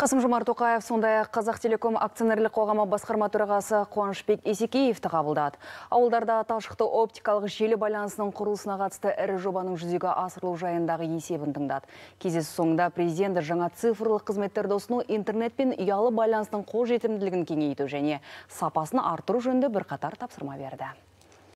қасым жомарт тоқаев сондай ақ қазақтелеком акционерлік қоғамы басқарма төрағасы қуанышбек есекеевті қабылдады ауылдарда талшықты оптикалық желі байланысының құрылысына қатысты ірі жобаның жүзеге асырылу жайындағы есебін тыңдады кездесу соңында президент жаңа цифрлық қызметтерді ұсыну интернет пен ұялы байланыстың қолжетімділігін кеңейту және сапасын арттыру жөнінде бірқатар тапсырма берді